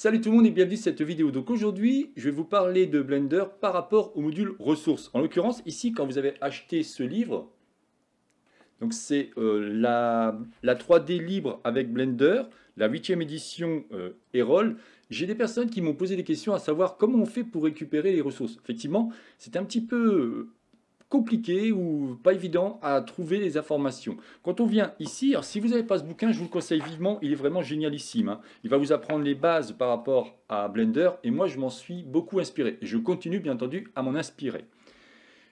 Salut tout le monde et bienvenue à cette vidéo. Donc aujourd'hui, je vais vous parler de Blender par rapport au module ressources. En l'occurrence, ici, quand vous avez acheté ce livre, donc c'est euh, la, la, 3D libre avec Blender, la 8 édition euh, Erol. J'ai des personnes qui m'ont posé des questions à savoir comment on fait pour récupérer les ressources. Effectivement, c'est un petit peu compliqué ou pas évident à trouver les informations. Quand on vient ici, alors si vous n'avez pas ce bouquin, je vous le conseille vivement, il est vraiment génialissime. Hein. Il va vous apprendre les bases par rapport à Blender et moi je m'en suis beaucoup inspiré. Et je continue bien entendu à m'en inspirer.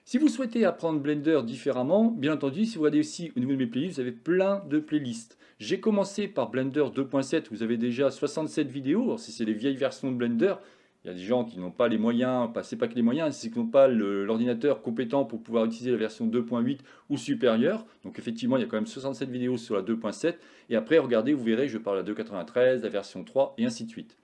Si vous souhaitez apprendre Blender différemment, bien entendu, si vous regardez aussi au niveau de mes playlists, vous avez plein de playlists. J'ai commencé par Blender 2.7, vous avez déjà 67 vidéos, alors si c'est les vieilles versions de Blender, il y a des gens qui n'ont pas les moyens, pas, c'est pas que les moyens, c'est qu'ils n'ont pas l'ordinateur compétent pour pouvoir utiliser la version 2.8 ou supérieure. Donc effectivement, il y a quand même 67 vidéos sur la 2.7. Et après, regardez, vous verrez, je parle de la 2.93, la version 3, et ainsi de suite.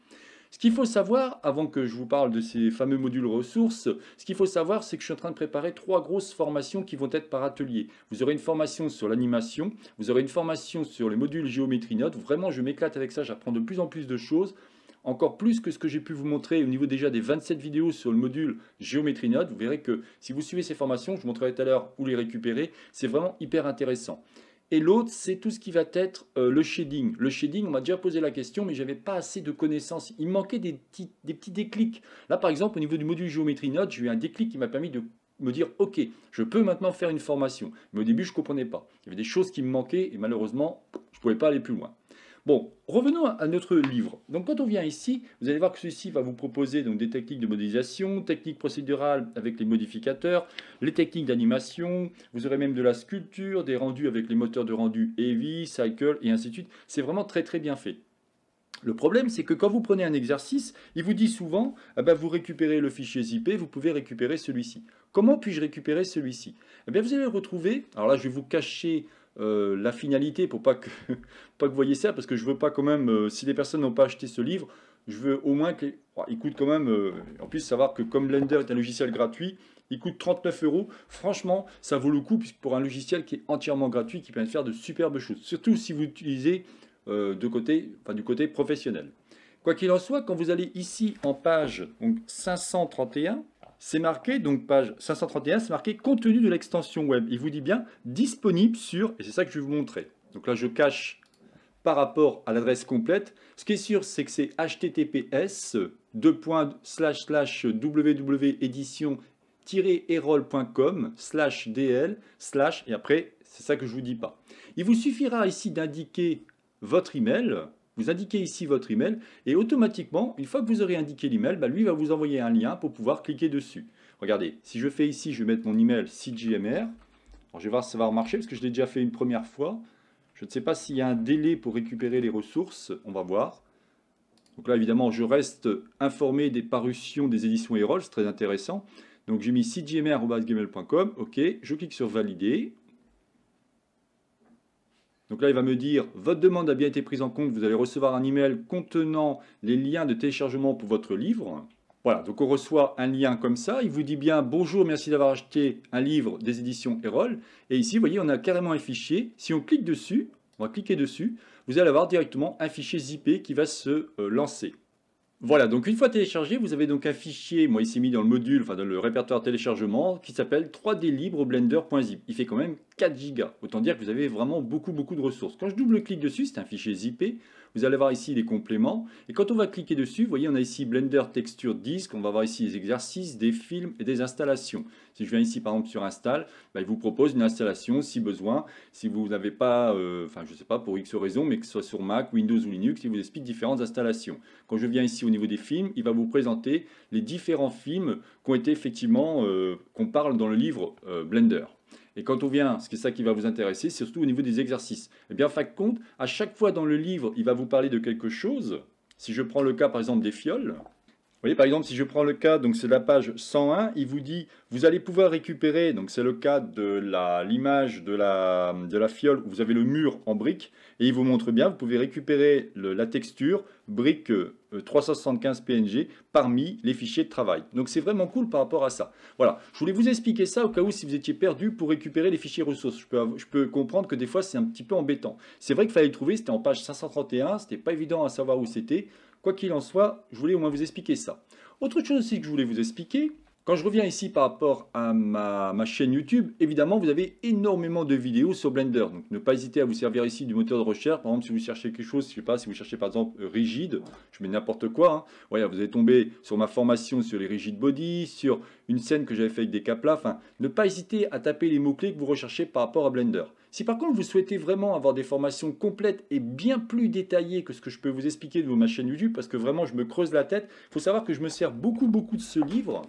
Ce qu'il faut savoir, avant que je vous parle de ces fameux modules ressources, ce qu'il faut savoir, c'est que je suis en train de préparer trois grosses formations qui vont être par atelier. Vous aurez une formation sur l'animation, vous aurez une formation sur les modules géométrie notes. Vraiment, je m'éclate avec ça, j'apprends de plus en plus de choses encore plus que ce que j'ai pu vous montrer au niveau déjà des 27 vidéos sur le module géométrie note. Vous verrez que si vous suivez ces formations, je vous montrerai tout à l'heure où les récupérer, c'est vraiment hyper intéressant. Et l'autre, c'est tout ce qui va être euh, le shading. Le shading, on m'a déjà posé la question, mais j'avais pas assez de connaissances. Il manquait des petits, des petits déclics. Là, par exemple, au niveau du module géométrie note, j'ai eu un déclic qui m'a permis de me dire ok, je peux maintenant faire une formation. Mais au début, je ne comprenais pas. Il y avait des choses qui me manquaient et malheureusement, je ne pouvais pas aller plus loin. Bon, revenons à notre livre. Donc quand on vient ici, vous allez voir que celui-ci va vous proposer donc, des techniques de modélisation, techniques procédurales avec les modificateurs, les techniques d'animation, vous aurez même de la sculpture, des rendus avec les moteurs de rendu Heavy, Cycle et ainsi de suite. C'est vraiment très très bien fait. Le problème, c'est que quand vous prenez un exercice, il vous dit souvent, ah ben, vous récupérez le fichier zip, vous pouvez récupérer celui-ci. Comment puis-je récupérer celui-ci eh bien, Vous allez le retrouver, alors là je vais vous cacher euh, la finalité pour pas que, pas que vous voyez ça, parce que je veux pas quand même, euh, si des personnes n'ont pas acheté ce livre, je veux au moins qu'il coûte quand même, euh, en plus savoir que comme Blender est un logiciel gratuit, il coûte 39 euros. Franchement, ça vaut le coup puisque pour un logiciel qui est entièrement gratuit, qui permet de faire de superbes choses. Surtout si vous utilisez de côté, du côté professionnel. Quoi qu'il en soit, quand vous allez ici en page 531, c'est marqué, donc page 531, c'est marqué contenu de l'extension web. Il vous dit bien disponible sur, et c'est ça que je vais vous montrer. Donc là, je cache par rapport à l'adresse complète. Ce qui est sûr, c'est que c'est https www.edition-erol.com dl et après, c'est ça que je vous dis pas. Il vous suffira ici d'indiquer votre email, vous indiquez ici votre email et automatiquement, une fois que vous aurez indiqué l'email, bah, lui va vous envoyer un lien pour pouvoir cliquer dessus. Regardez, si je fais ici, je vais mettre mon email CGMR. Alors, je vais voir si ça va marcher parce que je l'ai déjà fait une première fois. Je ne sais pas s'il y a un délai pour récupérer les ressources, on va voir. Donc là, évidemment, je reste informé des parutions des éditions Erol, c'est très intéressant. Donc j'ai mis cgmr.gmail.com, ok, je clique sur valider, donc là, il va me dire, votre demande a bien été prise en compte, vous allez recevoir un email contenant les liens de téléchargement pour votre livre. Voilà, donc on reçoit un lien comme ça, il vous dit bien bonjour, merci d'avoir acheté un livre des éditions Erol. Et ici, vous voyez, on a carrément un fichier. Si on clique dessus, on va cliquer dessus, vous allez avoir directement un fichier zippé qui va se euh, lancer. Voilà, donc une fois téléchargé, vous avez donc un fichier, moi ici mis dans le module, enfin dans le répertoire téléchargement, qui s'appelle 3 d Libre Blender.zip. Il fait quand même 4 Go. Autant dire que vous avez vraiment beaucoup beaucoup de ressources. Quand je double-clique dessus, c'est un fichier zippé, vous allez voir ici les compléments. Et quand on va cliquer dessus, vous voyez, on a ici Blender Texture disk. on va voir ici les exercices, des films et des installations. Si je viens ici par exemple sur Install, ben, il vous propose une installation si besoin. Si vous n'avez pas, euh, enfin je ne sais pas pour X raison, mais que ce soit sur Mac, Windows ou Linux, il vous explique différentes installations. Quand je viens ici au niveau des films, il va vous présenter les différents films été effectivement, euh, qu'on parle dans le livre euh, Blender. Et quand on vient, ce qui est ça qui va vous intéresser, c'est surtout au niveau des exercices. Eh bien, fac compte, à chaque fois dans le livre, il va vous parler de quelque chose. Si je prends le cas, par exemple, des fioles, vous voyez, par exemple, si je prends le cas, donc c'est la page 101, il vous dit, vous allez pouvoir récupérer, donc c'est le cas de l'image de la, fiole où vous avez le mur en brique, et il vous montre bien, vous pouvez récupérer la texture brique 375 euh, PNG parmi les fichiers de travail. Donc c'est vraiment cool par rapport à ça. Voilà, je voulais vous expliquer ça au cas où si vous étiez perdu pour récupérer les fichiers ressources. Je peux, comprendre que des fois c'est un petit peu embêtant. C'est vrai qu'il fallait le trouver, c'était en page 531, c'était pas évident à savoir où c'était. Quoi qu'il en soit, je voulais au moins vous expliquer ça. Autre chose aussi que je voulais vous expliquer, quand je reviens ici par rapport à ma, chaîne YouTube, évidemment, vous avez énormément de vidéos sur Blender. Donc, ne pas hésiter à vous servir ici du moteur de recherche. Par exemple, si vous cherchez quelque chose, je ne sais pas, si vous cherchez par exemple rigide, je mets n'importe quoi. Hein. vous allez tomber sur ma formation sur les rigides body, sur une scène que j'avais faite avec des caplas. Enfin, ne pas hésiter à taper les mots-clés que vous recherchez par rapport à Blender. Si par contre vous souhaitez vraiment avoir des formations complètes et bien plus détaillées que ce que je peux vous expliquer de ma chaîne YouTube, parce que vraiment je me creuse la tête, il faut savoir que je me sers beaucoup beaucoup de ce livre.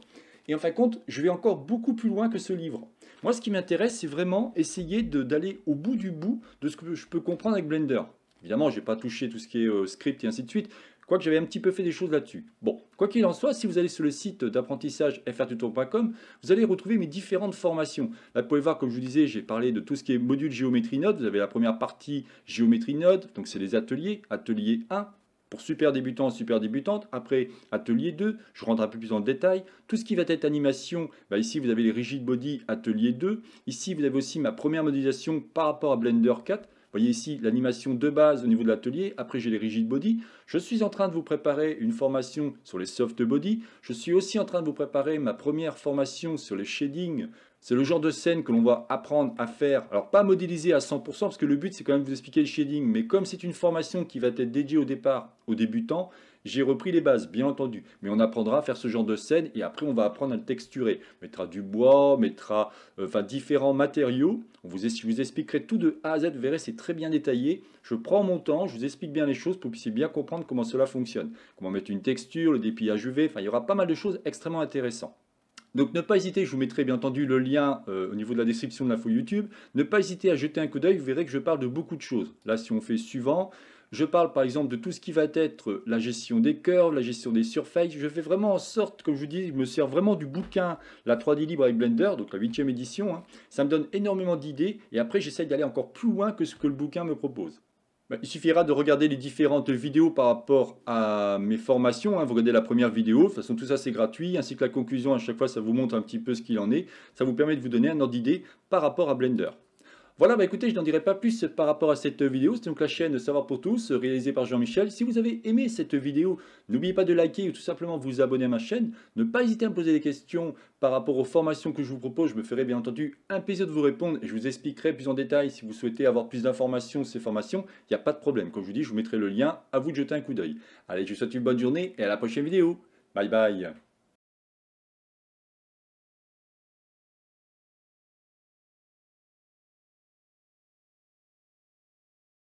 Et en fin de compte, je vais encore beaucoup plus loin que ce livre. Moi, ce qui m'intéresse, c'est vraiment essayer d'aller au bout du bout de ce que je peux comprendre avec Blender. Évidemment, je n'ai pas touché tout ce qui est euh, script et ainsi de suite, que j'avais un petit peu fait des choses là-dessus. Bon, quoi qu'il en soit, si vous allez sur le site d'apprentissage frtutor.com vous allez retrouver mes différentes formations. Là, vous pouvez voir, comme je vous disais, j'ai parlé de tout ce qui est module géométrie node. Vous avez la première partie géométrie node, donc c'est les ateliers, atelier 1, pour super débutants, super débutante Après, atelier 2, je rentre un peu plus en détail. Tout ce qui va être animation, bah, ici vous avez les rigid body atelier 2. Ici vous avez aussi ma première modélisation par rapport à Blender 4 voyez ici l'animation de base au niveau de l'atelier. Après, j'ai les rigid body. Je suis en train de vous préparer une formation sur les soft body. Je suis aussi en train de vous préparer ma première formation sur les shadings c'est le genre de scène que l'on va apprendre à faire. Alors pas modéliser à 100% parce que le but c'est quand même de vous expliquer le shading. Mais comme c'est une formation qui va être dédiée au départ aux débutants, j'ai repris les bases, bien entendu. Mais on apprendra à faire ce genre de scène et après on va apprendre à le texturer. On mettra du bois, on mettra euh, différents matériaux. On vous, je vous expliquerai tout de A à Z, vous verrez c'est très bien détaillé. Je prends mon temps, je vous explique bien les choses pour que vous puissiez bien comprendre comment cela fonctionne. Comment mettre une texture, le dépillage UV, enfin il y aura pas mal de choses extrêmement intéressantes. Donc ne pas hésiter, je vous mettrai bien entendu le lien euh, au niveau de la description de l'info YouTube, ne pas hésiter à jeter un coup d'œil, vous verrez que je parle de beaucoup de choses. Là, si on fait suivant, je parle par exemple de tout ce qui va être la gestion des curves, la gestion des surfaces. Je fais vraiment en sorte, comme je vous dis, je me sers vraiment du bouquin La 3D libre avec Blender, donc la 8 édition. Hein. Ça me donne énormément d'idées et après j'essaye d'aller encore plus loin que ce que le bouquin me propose. Bah, il suffira de regarder les différentes vidéos par rapport à mes formations. Hein. Vous regardez la première vidéo, de toute façon tout ça c'est gratuit, ainsi que la conclusion à chaque fois ça vous montre un petit peu ce qu'il en est. Ça vous permet de vous donner un ordre d'idée par rapport à Blender. Voilà, bah écoutez, je n'en dirai pas plus par rapport à cette vidéo. C'est donc la chaîne Savoir pour tous, réalisée par Jean-Michel. Si vous avez aimé cette vidéo, n'oubliez pas de liker ou tout simplement vous abonner à ma chaîne. Ne pas hésiter à me poser des questions par rapport aux formations que je vous propose. Je me ferai bien entendu un plaisir de vous répondre et je vous expliquerai plus en détail si vous souhaitez avoir plus d'informations sur ces formations. Il n'y a pas de problème. Comme je vous dis, je vous mettrai le lien. À vous de jeter un coup d'œil. Allez, je vous souhaite une bonne journée et à la prochaine vidéo. Bye bye